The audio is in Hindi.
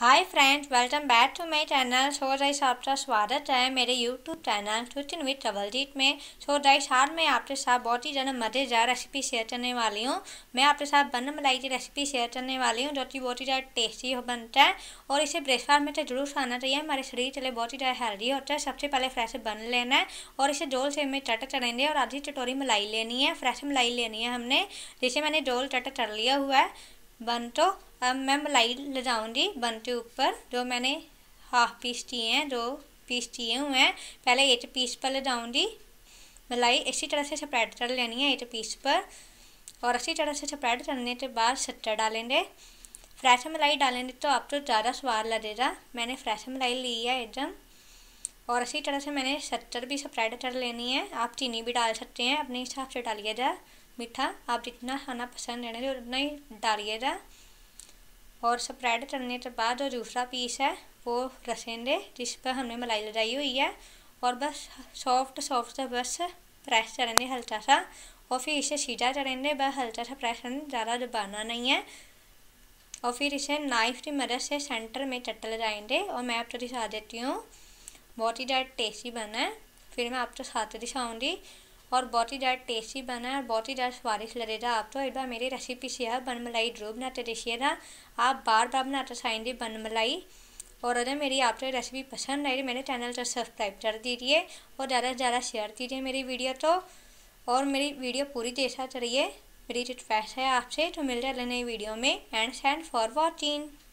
hi friends welcome back to my channel साहब आपका स्वागत है मेरे YouTube channel Suchin with Jeet में सोजाइश हार मैं आपके साथ बहुत ही ज़्यादा मज़ेदार रेसिपी शेयर करने वाली हूँ मैं आपके साथ बन मलाई की रेसिपी शेयर करने वाली हूँ जो कि बहुत ही ज़्यादा टेस्टी हो बनता है और इसे ब्रेकफास्ट में तो जरूर खाना चाहिए हमारे शरीर के लिए बहुत ही ज़्यादा हेल्दी होता है सबसे पहले फ्रेश बन लेना है और इसे जोल से हमें चट चढ़ेंगे और आधी चटोरी मलाई लेनी है फ्रेश मलाई लेनी है हमने जिसे मैंने जोल चट चढ़ लिया हुआ है बंटो अब मैं मलाई ले जाऊँगी बन के ऊपर जो मैंने हाफ पीस किए हैं जो पीस किए हुए हैं पहले एक पीस पर ले जाऊँगी मलाई इसी तरह से स्प्रेड कर लेनी है एक पीस पर और अच्छी तरह से स्प्रेड करने के बाद सट्टा डालेंगे फ्रेश मलाई डालेंगे तो आप तो ज़्यादा स्वाद लगेगा मैंने फ्रेश मलाई ली है एकदम और इसी तरह से मैंने सट्टर भी स्प्रेड कर लेनी है आप चीनी भी डाल सकते हैं अपने हिसाब से डालिएगा मीठा आप जितना खाना पसंद ना उतना ही डालिएगा और स्प्रेड करने के बाद जो दूसरा पीस है वो रसेंगे जिस पर हमने मलाई लगाई हुई है और बस सॉफ्ट सॉफ्ट से बस प्रेस करेंगे हल्का सा और फिर इसे सीधा करेंगे बस हल्का सा प्रेस करेंगे ज़्यादा दबाना नहीं है और फिर इसे नाइफ की मदद से सेंटर में चट लगाएंगे और मैं आपको दिखा देती हूँ बहुत ही ज़्यादा टेस्टी बना है फिर मैं आपको साथ दिखाऊँगी और बहुत ही ज़्यादा टेस्टी बना है और बहुत ही ज़्यादा स्वादिष्ट लगेगा आप तो एक बार मेरी रेसिपी शेयर बन मलाई जरूर बनाते रहिएगा आप बार बार बनाते साइंदी बन मलाई और अगर मेरी आप तो रेसिपी पसंद आई तो मेरे चैनल तो सब्सक्राइब कर दीजिए और ज़्यादा से ज़्यादा शेयर कीजिए मेरी वीडियो तो और मेरी वीडियो पूरी देखा करिए मेरी रिक्वेस्ट है आपसे तो मिल जाए नई वीडियो में एंड सैंड फॉर वॉचिंग